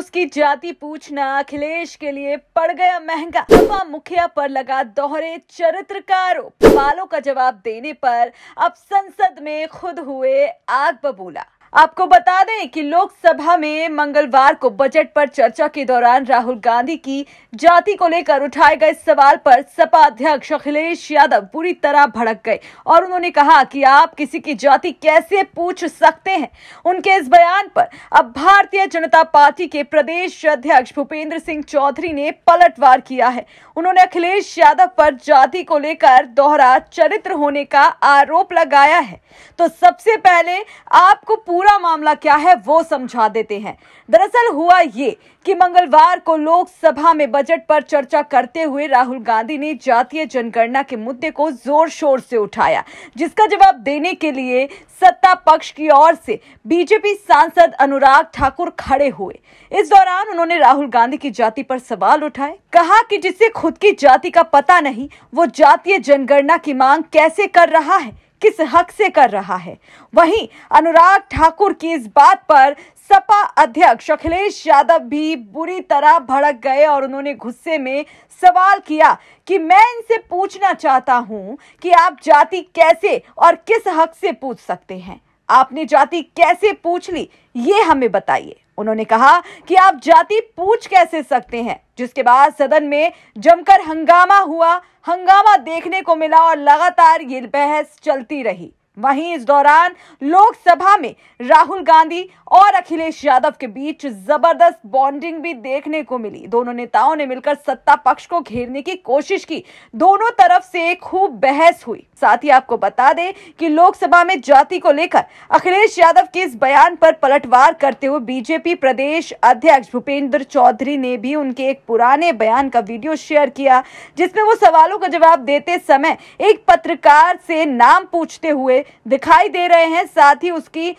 उसकी जाति पूछना अखिलेश के लिए पड़ गया महंगा सपा मुखिया पर लगा दोहरे चरित्र का आरोप सवालों का जवाब देने पर अब संसद में खुद हुए आग बबूला आपको बता दें कि लोकसभा में मंगलवार को बजट पर चर्चा के दौरान राहुल गांधी की जाति को लेकर उठाए गए सवाल पर सपा अध्यक्ष अखिलेश यादव पूरी तरह भड़क गए और उन्होंने कहा कि आप किसी की जाति कैसे पूछ सकते हैं उनके इस बयान पर अब भारतीय जनता पार्टी के प्रदेश अध्यक्ष भूपेंद्र सिंह चौधरी ने पलटवार किया है उन्होंने अखिलेश यादव पर जाति को लेकर दोहरा चरित्र होने का आरोप लगाया है तो सबसे पहले आपको पूरा मामला क्या है वो समझा देते हैं दरअसल हुआ ये कि मंगलवार को लोकसभा में बजट पर चर्चा करते हुए राहुल गांधी ने जातीय जनगणना के मुद्दे को जोर शोर से उठाया जिसका जवाब देने के लिए सत्ता पक्ष की ओर से बीजेपी सांसद अनुराग ठाकुर खड़े हुए इस दौरान उन्होंने राहुल गांधी की जाति पर सवाल उठाए कहा कि जिसे खुद की जाति का पता नहीं वो जातीय जनगणना की मांग कैसे कर रहा है किस हक से कर रहा है वहीं अनुराग ठाकुर की इस बात पर सपा अध्यक्ष अखिलेश यादव भी बुरी तरह भड़क गए और उन्होंने गुस्से में सवाल किया कि मैं इनसे पूछना चाहता हूं कि आप जाति कैसे और किस हक से पूछ सकते हैं आपने जाति कैसे पूछ ली ये हमें बताइए उन्होंने कहा कि आप जाति पूछ कैसे सकते हैं जिसके बाद सदन में जमकर हंगामा हुआ हंगामा देखने को मिला और लगातार ये बहस चलती रही वहीं इस दौरान लोकसभा में राहुल गांधी और अखिलेश यादव के बीच जबरदस्त बॉन्डिंग भी देखने को मिली दोनों नेताओं ने मिलकर सत्ता पक्ष को घेरने की कोशिश की दोनों तरफ से खूब बहस हुई साथ ही आपको बता दें कि लोकसभा में जाति को लेकर अखिलेश यादव के इस बयान पर पलटवार करते हुए बीजेपी प्रदेश अध्यक्ष भूपेंद्र चौधरी ने भी उनके एक पुराने बयान का वीडियो शेयर किया जिसमें वो सवालों का जवाब देते समय एक पत्रकार से नाम पूछते हुए दिखाई दे रहे हैं साथ ही उसकी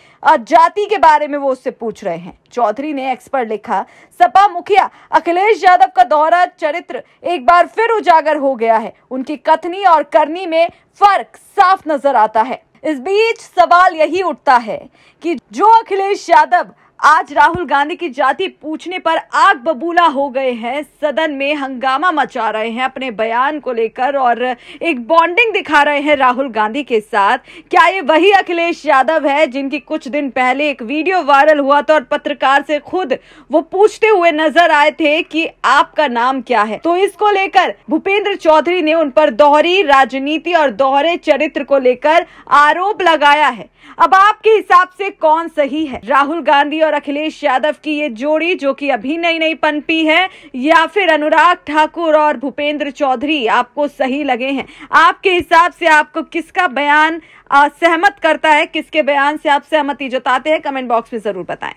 जाति के बारे में वो उससे पूछ रहे हैं चौधरी ने एक्सपर्ट लिखा सपा मुखिया अखिलेश यादव का दोहरा चरित्र एक बार फिर उजागर हो गया है उनकी कथनी और करनी में फर्क साफ नजर आता है इस बीच सवाल यही उठता है कि जो अखिलेश यादव आज राहुल गांधी की जाति पूछने पर आग बबूला हो गए हैं सदन में हंगामा मचा रहे हैं अपने बयान को लेकर और एक बॉन्डिंग दिखा रहे हैं राहुल गांधी के साथ क्या ये वही अखिलेश यादव है जिनकी कुछ दिन पहले एक वीडियो वायरल हुआ था और पत्रकार से खुद वो पूछते हुए नजर आए थे कि आपका नाम क्या है तो इसको लेकर भूपेंद्र चौधरी ने उन पर दोहरी राजनीति और दोहरे चरित्र को लेकर आरोप लगाया है अब आपके हिसाब से कौन सही है राहुल गांधी और और अखिलेश यादव की ये जोड़ी जो कि अभी नई नई पनपी है या फिर अनुराग ठाकुर और भूपेंद्र चौधरी आपको सही लगे हैं आपके हिसाब से आपको किसका बयान सहमत करता है किसके बयान से आप सहमति जताते हैं कमेंट बॉक्स में जरूर बताएं